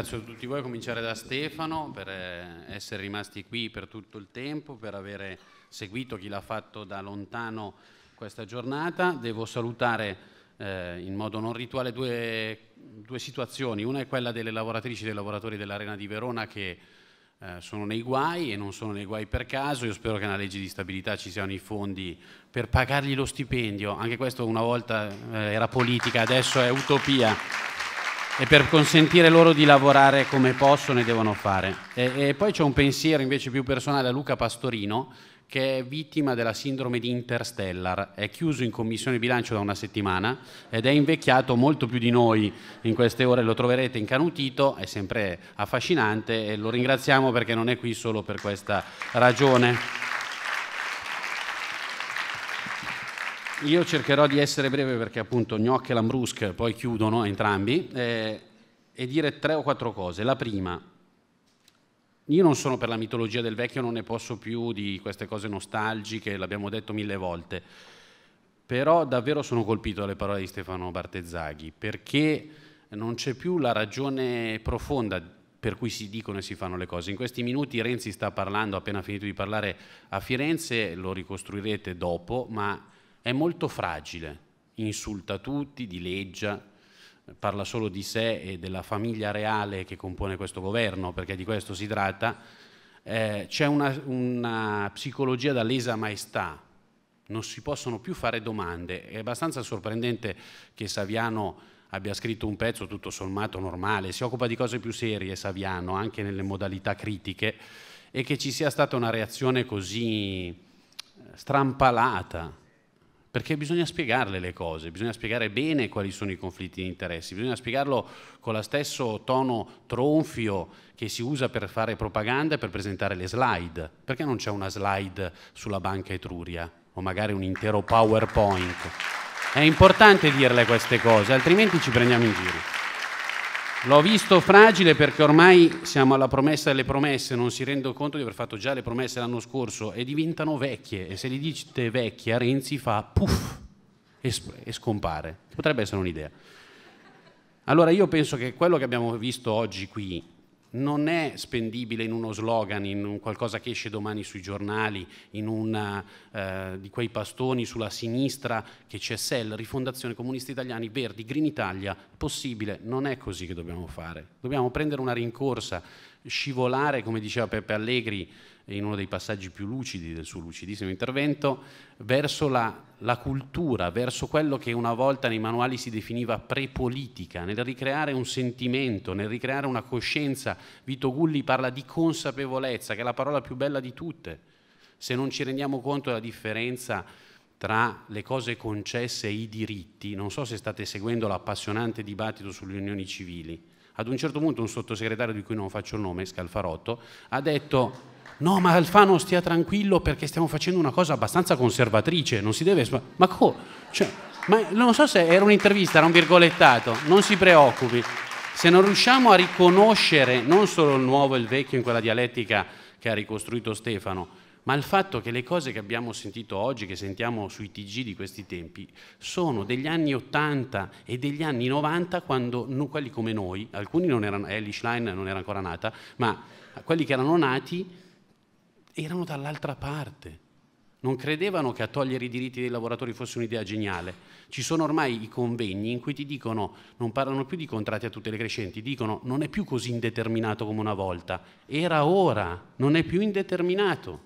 ringrazio tutti voi, a cominciare da Stefano per eh, essere rimasti qui per tutto il tempo, per aver seguito chi l'ha fatto da lontano questa giornata. Devo salutare eh, in modo non rituale due, due, situazioni. Una è quella delle lavoratrici e dei lavoratori dell'Arena di Verona che eh, sono nei guai e non sono nei guai per caso. Io spero che nella legge di stabilità ci siano i fondi per pagargli lo stipendio. Anche questo una volta eh, era politica, adesso è utopia e per consentire loro di lavorare come possono e devono fare. E, e poi c'è un pensiero invece più personale a Luca Pastorino che è vittima della sindrome di Interstellar, è chiuso in commissione bilancio da una settimana ed è invecchiato molto più di noi in queste ore, lo troverete incanutito, è sempre affascinante e lo ringraziamo perché non è qui solo per questa ragione. Io cercherò di essere breve perché appunto Gnocchi e Lambrusca poi chiudono entrambi eh, e dire tre o quattro cose. La prima, io non sono per la mitologia del vecchio, non ne posso più di queste cose nostalgiche, l'abbiamo detto mille volte, però davvero sono colpito dalle parole di Stefano Bartezzaghi perché non c'è più la ragione profonda per cui si dicono e si fanno le cose. In questi minuti Renzi sta parlando, ha appena finito di parlare a Firenze, lo ricostruirete dopo, ma è molto fragile, insulta tutti, dileggia, parla solo di sé e della famiglia reale che compone questo governo, perché di questo si tratta, eh, c'è una, una psicologia da lesa maestà, non si possono più fare domande. È abbastanza sorprendente che Saviano abbia scritto un pezzo tutto sommato normale, si occupa di cose più serie Saviano, anche nelle modalità critiche, e che ci sia stata una reazione così eh, strampalata perché bisogna spiegarle le cose, bisogna spiegare bene quali sono i conflitti di interessi, bisogna spiegarlo con lo stesso tono tronfio che si usa per fare propaganda e per presentare le slide. Perché non c'è una slide sulla banca Etruria o magari un intero PowerPoint? È importante dirle queste cose, altrimenti ci prendiamo in giro. L'ho visto fragile perché ormai siamo alla promessa delle promesse, non si rende conto di aver fatto già le promesse l'anno scorso e diventano vecchie e se gli dite vecchie a Renzi fa puff e, e scompare. Potrebbe essere un'idea. Allora io penso che quello che abbiamo visto oggi qui non è spendibile in uno slogan, in un qualcosa che esce domani sui giornali, in una eh, di quei pastoni sulla sinistra che c'è SEL, Rifondazione Comunisti Italiani, Verdi, Green Italia, possibile, non è così che dobbiamo fare. Dobbiamo prendere una rincorsa scivolare, come diceva Peppe Allegri in uno dei passaggi più lucidi del suo lucidissimo intervento, verso la, la cultura, verso quello che una volta nei manuali si definiva prepolitica, nel ricreare un sentimento, nel ricreare una coscienza. Vito Gulli parla di consapevolezza, che è la parola più bella di tutte. Se non ci rendiamo conto della differenza tra le cose concesse e i diritti, non so se state seguendo l'appassionante dibattito sulle unioni civili, ad un certo punto un sottosegretario di cui non faccio il nome, Scalfarotto, ha detto no ma Alfano stia tranquillo perché stiamo facendo una cosa abbastanza conservatrice, non si deve... Ma, co... cioè, ma non so se era un'intervista, era un virgolettato, non si preoccupi. Se non riusciamo a riconoscere non solo il nuovo e il vecchio in quella dialettica che ha ricostruito Stefano, ma il fatto che le cose che abbiamo sentito oggi, che sentiamo sui TG di questi tempi, sono degli anni 80 e degli anni 90 quando no, quelli come noi, alcuni non erano, Ellie Schlein non era ancora nata, ma quelli che erano nati erano dall'altra parte. Non credevano che a togliere i diritti dei lavoratori fosse un'idea geniale. Ci sono ormai i convegni in cui ti dicono, non parlano più di contratti a tutte le crescenti, dicono non è più così indeterminato come una volta, era ora, non è più indeterminato.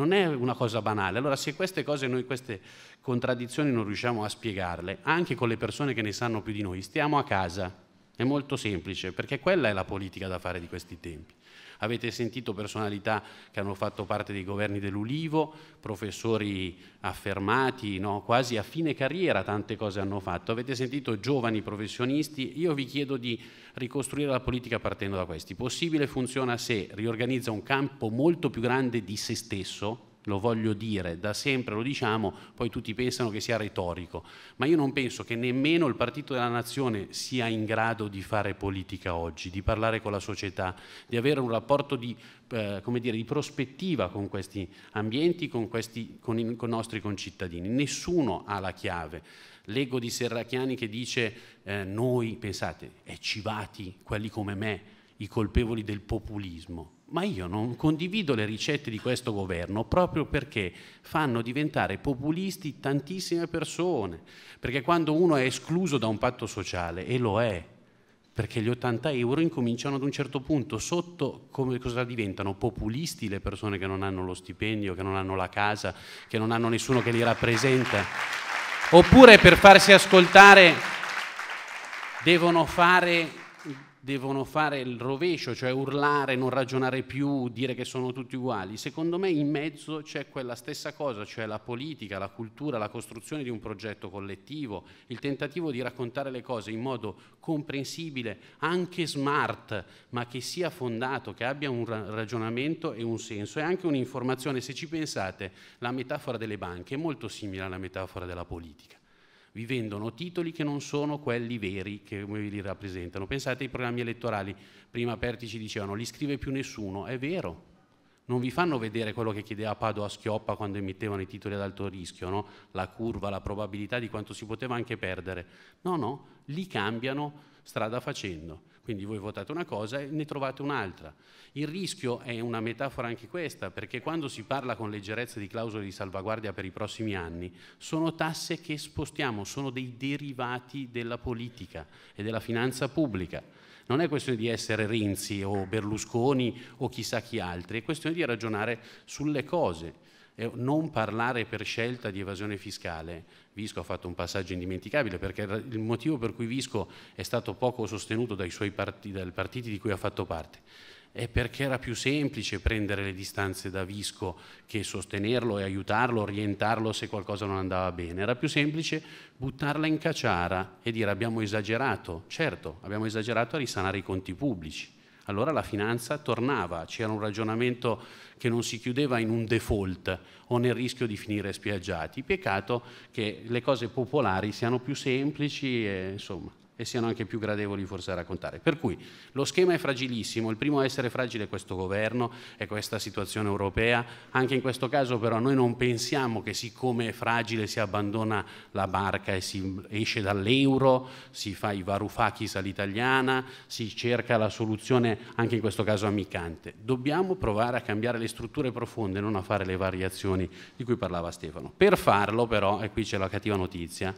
Non è una cosa banale. Allora se queste cose, noi queste contraddizioni non riusciamo a spiegarle, anche con le persone che ne sanno più di noi, stiamo a casa. È molto semplice, perché quella è la politica da fare di questi tempi. Avete sentito personalità che hanno fatto parte dei governi dell'Ulivo, professori affermati, no? quasi a fine carriera tante cose hanno fatto. Avete sentito giovani professionisti. Io vi chiedo di ricostruire la politica partendo da questi. Possibile funziona se riorganizza un campo molto più grande di se stesso, lo voglio dire, da sempre lo diciamo, poi tutti pensano che sia retorico, ma io non penso che nemmeno il Partito della Nazione sia in grado di fare politica oggi, di parlare con la società, di avere un rapporto di, eh, dire, di prospettiva con questi ambienti, con, questi, con, i, con i nostri concittadini. Nessuno ha la chiave. Leggo di Serracchiani che dice eh, noi, pensate, è civati, quelli come me, i colpevoli del populismo ma io non condivido le ricette di questo governo proprio perché fanno diventare populisti tantissime persone, perché quando uno è escluso da un patto sociale, e lo è, perché gli 80 euro incominciano ad un certo punto sotto come cosa diventano populisti le persone che non hanno lo stipendio, che non hanno la casa, che non hanno nessuno che li rappresenta. Oppure per farsi ascoltare devono fare devono fare il rovescio, cioè urlare, non ragionare più, dire che sono tutti uguali. Secondo me in mezzo c'è quella stessa cosa, cioè la politica, la cultura, la costruzione di un progetto collettivo, il tentativo di raccontare le cose in modo comprensibile, anche smart, ma che sia fondato, che abbia un ragionamento e un senso e anche un'informazione. Se ci pensate, la metafora delle banche è molto simile alla metafora della politica vi vendono titoli che non sono quelli veri che li rappresentano. Pensate ai programmi elettorali, prima aperti ci dicevano li scrive più nessuno, è vero. Non vi fanno vedere quello che chiedeva a Schioppa quando emettevano i titoli ad alto rischio, no? la curva, la probabilità di quanto si poteva anche perdere. No, no, li cambiano strada facendo. Quindi voi votate una cosa e ne trovate un'altra. Il rischio è una metafora anche questa, perché quando si parla con leggerezza di clausole di salvaguardia per i prossimi anni, sono tasse che spostiamo, sono dei derivati della politica e della finanza pubblica. Non è questione di essere Renzi o Berlusconi o chissà chi altri, è questione di ragionare sulle cose non parlare per scelta di evasione fiscale. Visco ha fatto un passaggio indimenticabile perché il motivo per cui Visco è stato poco sostenuto dai suoi partiti, dai partiti di cui ha fatto parte è perché era più semplice prendere le distanze da Visco che sostenerlo e aiutarlo, orientarlo se qualcosa non andava bene. Era più semplice buttarla in caciara e dire abbiamo esagerato. Certo, abbiamo esagerato a risanare i conti pubblici allora la finanza tornava, c'era un ragionamento che non si chiudeva in un default o nel rischio di finire spiaggiati. Peccato che le cose popolari siano più semplici e insomma e siano anche più gradevoli forse a raccontare. Per cui lo schema è fragilissimo, il primo a essere fragile è questo governo, è questa situazione europea, anche in questo caso però noi non pensiamo che siccome è fragile si abbandona la barca e si esce dall'euro, si fa i varufakis all'italiana, si cerca la soluzione anche in questo caso amicante. Dobbiamo provare a cambiare le strutture profonde, non a fare le variazioni di cui parlava Stefano. Per farlo però, e qui c'è la cattiva notizia,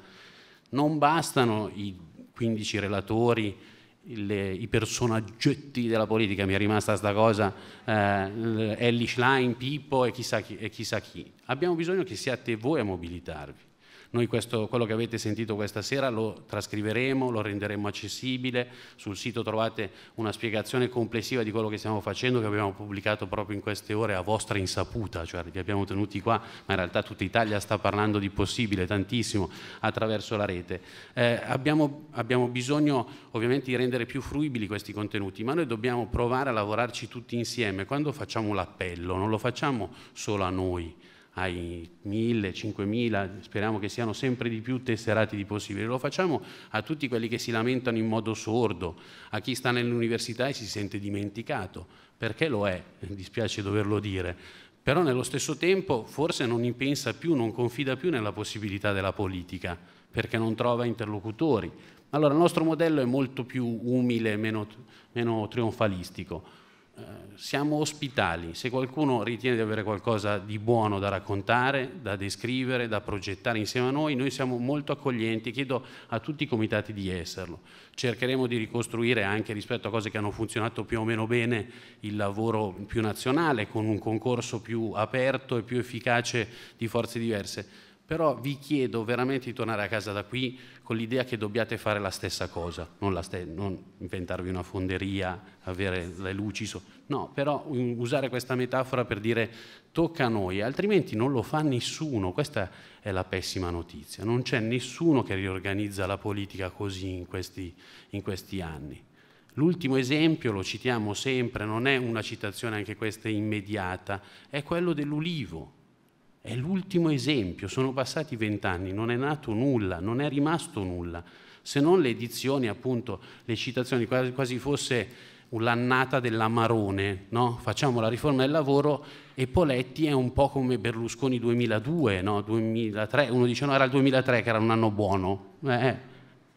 non bastano i 15 relatori, le, i personaggetti della politica, mi è rimasta sta cosa, eh, Ellie Schlein, Pippo e chissà, chi, e chissà chi. Abbiamo bisogno che siate voi a mobilitarvi noi questo, quello che avete sentito questa sera lo trascriveremo, lo renderemo accessibile, sul sito trovate una spiegazione complessiva di quello che stiamo facendo, che abbiamo pubblicato proprio in queste ore a vostra insaputa, cioè vi abbiamo tenuti qua, ma in realtà tutta Italia sta parlando di possibile tantissimo attraverso la rete. Eh, abbiamo, abbiamo bisogno ovviamente di rendere più fruibili questi contenuti, ma noi dobbiamo provare a lavorarci tutti insieme quando facciamo l'appello, non lo facciamo solo a noi, ai 1000, 5000, speriamo che siano sempre di più tesserati di possibile. Lo facciamo a tutti quelli che si lamentano in modo sordo, a chi sta nell'università e si sente dimenticato, perché lo è, eh, dispiace doverlo dire, però nello stesso tempo forse non pensa più, non confida più nella possibilità della politica, perché non trova interlocutori. Allora il nostro modello è molto più umile, meno, meno trionfalistico eh, siamo ospitali, se qualcuno ritiene di avere qualcosa di buono da raccontare, da descrivere, da progettare insieme a noi, noi siamo molto accoglienti, chiedo a tutti i comitati di esserlo. Cercheremo di ricostruire anche rispetto a cose che hanno funzionato più o meno bene il lavoro più nazionale, con un concorso più aperto e più efficace di forze diverse, però vi chiedo veramente di tornare a casa da qui con l'idea che dobbiate fare la stessa cosa, non, ste- non inventarvi una fonderia, avere le luci, so- no, però usare questa metafora per dire tocca a noi, altrimenti non lo fa nessuno, questa è la pessima notizia, non c'è nessuno che riorganizza la politica così in questi, in questi anni. L'ultimo esempio, lo citiamo sempre, non è una citazione anche questa immediata, è quello dell'ulivo. È l'ultimo esempio, sono passati vent'anni, non è nato nulla, non è rimasto nulla, se non le edizioni, appunto, le citazioni, quasi, fosse l'annata dell'Amarone, no? facciamo la riforma del lavoro e Poletti è un po' come Berlusconi 2002, no? 2003, uno dice no era il 2003 che era un anno buono, eh, eh.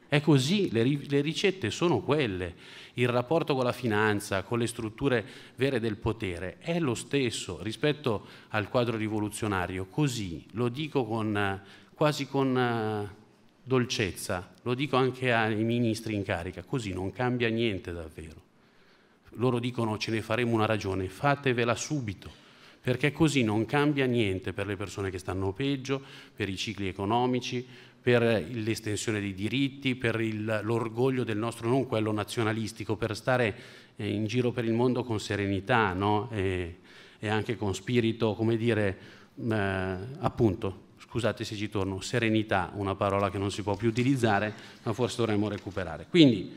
È così, le, le, ricette sono quelle. Il rapporto con la finanza, con le strutture vere del potere è lo stesso rispetto al quadro rivoluzionario. Così lo dico con, quasi con dolcezza, lo dico anche ai ministri in carica, così non cambia niente davvero. Loro dicono ce ne faremo una ragione, fatevela subito perché così non cambia niente per le persone che stanno peggio, per i cicli economici, per l'estensione dei diritti, per l'orgoglio del nostro, non quello nazionalistico, per stare eh, in giro per il mondo con serenità no? e, e, anche con spirito, come dire, eh, appunto, scusate se ci torno, serenità, una parola che non si può più utilizzare, ma forse dovremmo recuperare. Quindi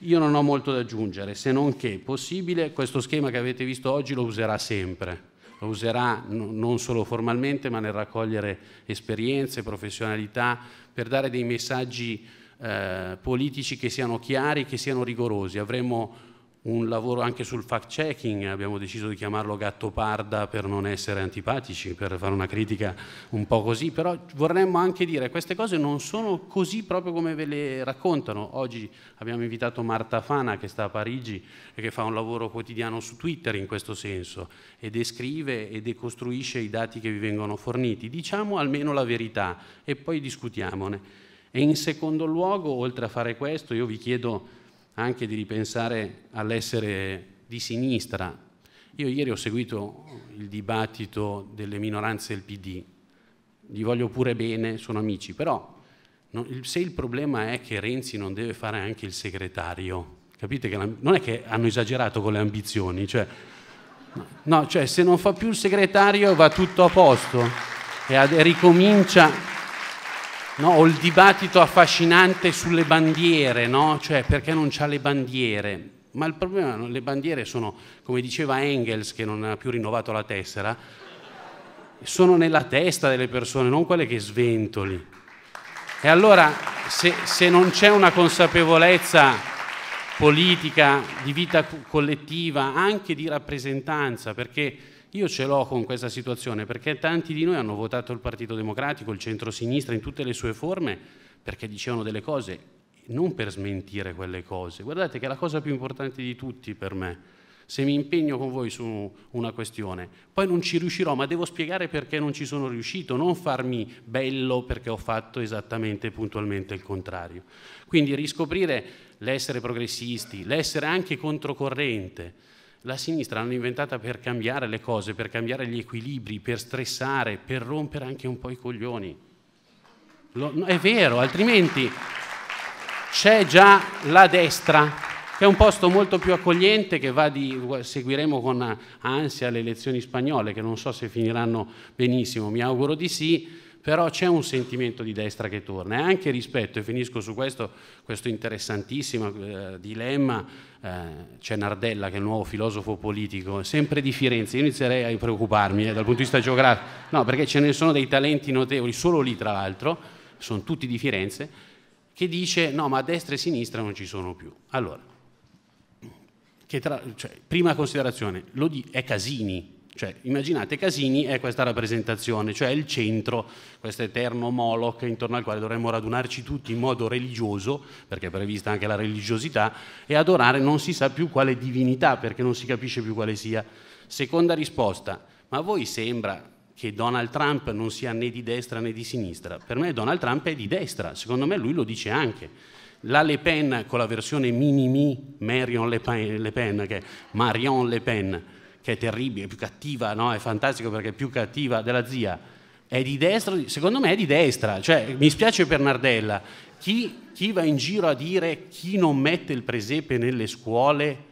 io non ho molto da aggiungere, se non che possibile questo schema che avete visto oggi lo userà sempre lo userà non solo formalmente ma nel raccogliere esperienze, professionalità, per dare dei messaggi eh, politici che siano chiari, che siano rigorosi. Avremo un lavoro anche sul fact-checking, abbiamo deciso di chiamarlo Gattoparda per non essere antipatici, per fare una critica un po' così, però vorremmo anche dire che queste cose non sono così proprio come ve le raccontano. Oggi abbiamo invitato Marta Fana che sta a Parigi e che fa un lavoro quotidiano su Twitter in questo senso e descrive e decostruisce i dati che vi vengono forniti. Diciamo almeno la verità e poi discutiamone. E in secondo luogo, oltre a fare questo, io vi chiedo anche di ripensare all'essere di sinistra. Io ieri ho seguito il dibattito delle minoranze del PD, gli voglio pure bene, sono amici, però se il problema è che Renzi non deve fare anche il segretario, capite che non è che hanno esagerato con le ambizioni, cioè, no, cioè se non fa più il segretario va tutto a posto e ricomincia No, o il dibattito affascinante sulle bandiere, no? cioè perché non c'ha le bandiere? Ma il problema è che le bandiere sono, come diceva Engels, che non ha più rinnovato la tessera, sono nella testa delle persone, non quelle che sventoli. E allora se, se non c'è una consapevolezza politica, di vita collettiva, anche di rappresentanza, perché io ce l'ho con questa situazione perché tanti di noi hanno votato il Partito Democratico, il centro-sinistra in tutte le sue forme perché dicevano delle cose non per smentire quelle cose. Guardate che è la cosa più importante di tutti per me. Se mi impegno con voi su una questione, poi non ci riuscirò, ma devo spiegare perché non ci sono riuscito, non farmi bello perché ho fatto esattamente puntualmente il contrario. Quindi riscoprire l'essere progressisti, l'essere anche controcorrente, la sinistra l'hanno inventata per cambiare le cose, per cambiare gli equilibri, per stressare, per rompere anche un po' i coglioni. Lo, no, è vero, altrimenti c'è già la destra, che è un posto molto più accogliente che va di, seguiremo con ansia le elezioni spagnole, che non so se finiranno benissimo, mi auguro di sì, però c'è un sentimento di destra che torna e anche rispetto, e finisco su questo, questo interessantissimo eh, dilemma, eh, c'è Nardella che è il nuovo filosofo politico, sempre di Firenze, io inizierei a preoccuparmi eh, dal punto di vista geografico, no perché ce ne sono dei talenti notevoli, solo lì tra l'altro, sono tutti di Firenze, che dice no ma a destra e a sinistra non ci sono più. Allora, tra, cioè, prima considerazione, di, è Casini cioè, immaginate Casini è questa rappresentazione, cioè il centro, questo eterno Moloch intorno al quale dovremmo radunarci tutti in modo religioso, perché è prevista anche la religiosità, e adorare non si sa più quale divinità, perché non si capisce più quale sia. Seconda risposta, ma a voi sembra che Donald Trump non sia né di destra né di sinistra? Per me Donald Trump è di destra, secondo me lui lo dice anche la Le Pen con la versione mini-mi Marion Le Pen, che è Marion Le Pen che è terribile, è più cattiva, no? è fantastico perché è più cattiva della zia, è di destra, secondo me è di destra, cioè mi spiace per Nardella, chi, chi va in giro a dire chi non mette il presepe nelle scuole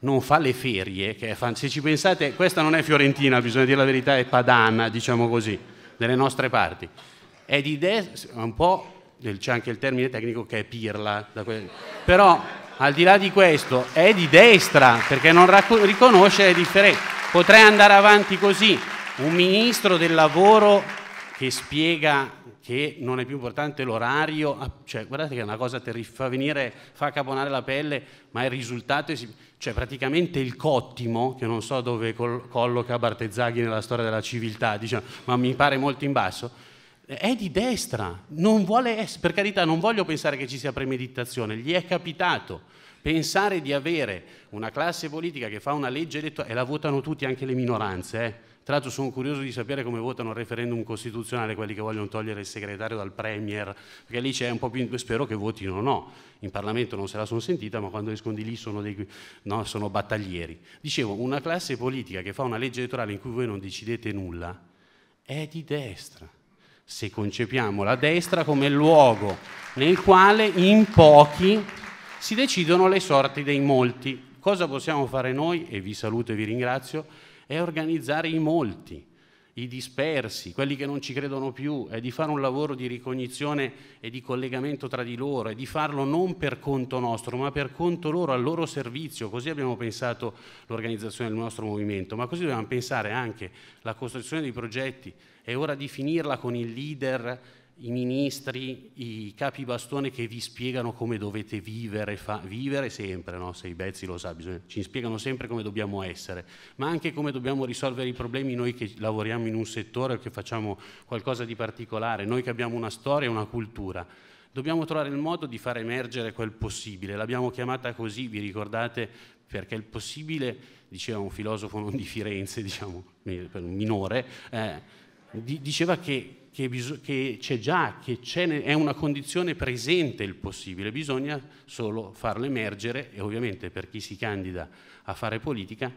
non fa le ferie, fan... se ci pensate, questa non è fiorentina, bisogna dire la verità, è padana, diciamo così, delle nostre parti. È di destra, un po', c'è anche il termine tecnico che è pirla, que... però al di là di questo, è di destra perché non rac- riconosce le differenze. Potrei andare avanti così. Un ministro del lavoro che spiega che non è più importante l'orario, ah, cioè, guardate che è una cosa terribile, fa venire, fa caponare la pelle, ma il risultato è, cioè praticamente il cottimo, che non so dove col- colloca Bartezzaghi nella storia della civiltà, diciamo, ma mi pare molto in basso, è di destra, non vuole essere, per carità non voglio pensare che ci sia premeditazione, gli è capitato. Pensare di avere una classe politica che fa una legge elettorale, e la votano tutti anche le minoranze, eh. tra l'altro sono curioso di sapere come votano il referendum costituzionale quelli che vogliono togliere il segretario dal Premier, perché lì c'è un po' più, spero che votino no, in Parlamento non se la sono sentita, ma quando escono di lì sono, dei, no, sono battaglieri. Dicevo, una classe politica che fa una legge elettorale in cui voi non decidete nulla è di destra se concepiamo la destra come luogo nel quale in pochi si decidono le sorti dei molti. Cosa possiamo fare noi, e vi saluto e vi ringrazio, è organizzare i molti i dispersi, quelli che non ci credono più, è di fare un lavoro di ricognizione e di collegamento tra di loro, è di farlo non per conto nostro, ma per conto loro, al loro servizio. Così abbiamo pensato l'organizzazione del nostro movimento, ma così dobbiamo pensare anche la costruzione dei progetti. È ora di finirla con il leader i ministri, i capi bastone che vi spiegano come dovete vivere, fa, vivere sempre, no? se i bezzi lo sa, bisogna, ci spiegano sempre come dobbiamo essere, ma anche come dobbiamo risolvere i problemi noi che lavoriamo in un settore o che facciamo qualcosa di particolare, noi che abbiamo una storia e una cultura. Dobbiamo trovare il modo di far emergere quel possibile, l'abbiamo chiamata così, vi ricordate, perché il possibile, diceva un filosofo non di Firenze, diciamo, minore, eh, diceva che che, che c'è già, che è una condizione presente il possibile, bisogna solo farlo emergere e ovviamente per chi si candida a fare politica,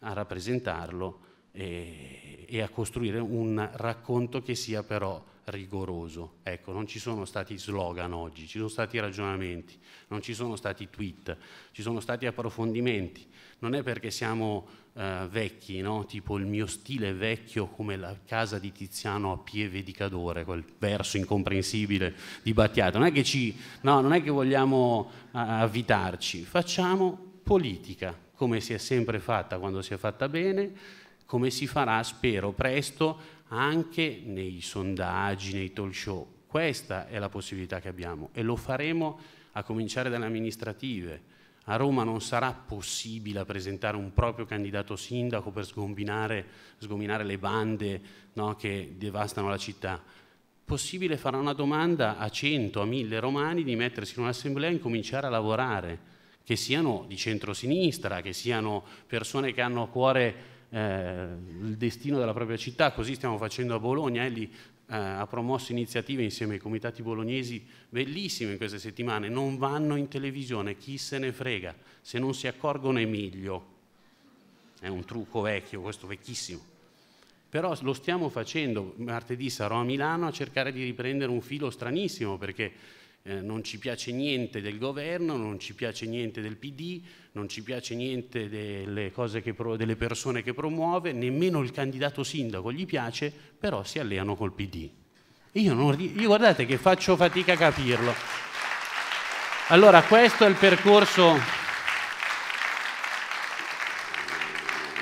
a rappresentarlo e, e a costruire un racconto che sia però rigoroso. Ecco, non ci sono stati slogan oggi, ci sono stati ragionamenti, non ci sono stati tweet, ci sono stati approfondimenti. Non è perché siamo eh, vecchi, no? tipo il mio stile vecchio come la casa di Tiziano a Pieve di Cadore, quel verso incomprensibile di Battiato. Non è che, ci, no, non è che vogliamo avvitarci, facciamo politica come si è sempre fatta quando si è fatta bene, come si farà, spero, presto anche nei sondaggi, nei talk show. Questa è la possibilità che abbiamo e lo faremo a cominciare dalle amministrative. A Roma non sarà possibile presentare un proprio candidato sindaco per sgombinare, sgominare le bande no, che devastano la città. Possibile fare una domanda a 100, a 1000 romani di mettersi in un'assemblea e incominciare a lavorare, che siano di centrosinistra, che siano persone che hanno a cuore eh, il destino della propria città, così stiamo facendo a Bologna, Elli eh, ha promosso iniziative insieme ai comitati bolognesi bellissime in queste settimane, non vanno in televisione, chi se ne frega, se non si accorgono Emilio, è un trucco vecchio, questo vecchissimo però lo stiamo facendo, martedì sarò a Milano a cercare di riprendere un filo stranissimo perché eh, non ci piace niente del governo, non ci piace niente del PD, non ci piace niente delle, pro, delle persone che promuove, nemmeno il candidato sindaco gli piace, però si alleano col PD. Io, non, io guardate che faccio fatica a capirlo. Allora questo è il percorso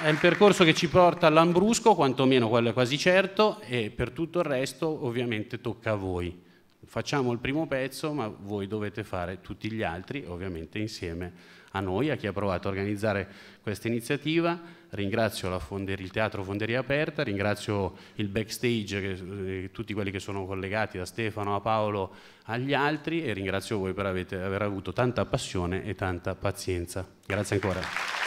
è il percorso che ci porta all'Ambrusco, quantomeno quello è quasi certo, e per tutto il resto ovviamente tocca a voi facciamo il primo pezzo ma voi dovete fare tutti gli altri ovviamente insieme a noi, a chi ha provato a organizzare questa iniziativa, ringrazio Fonder, il Teatro Fonderia Aperta, ringrazio il backstage, che, eh, tutti quelli che sono collegati da Stefano a Paolo agli altri e ringrazio voi per avete, aver avuto tanta passione e tanta pazienza. Grazie ancora.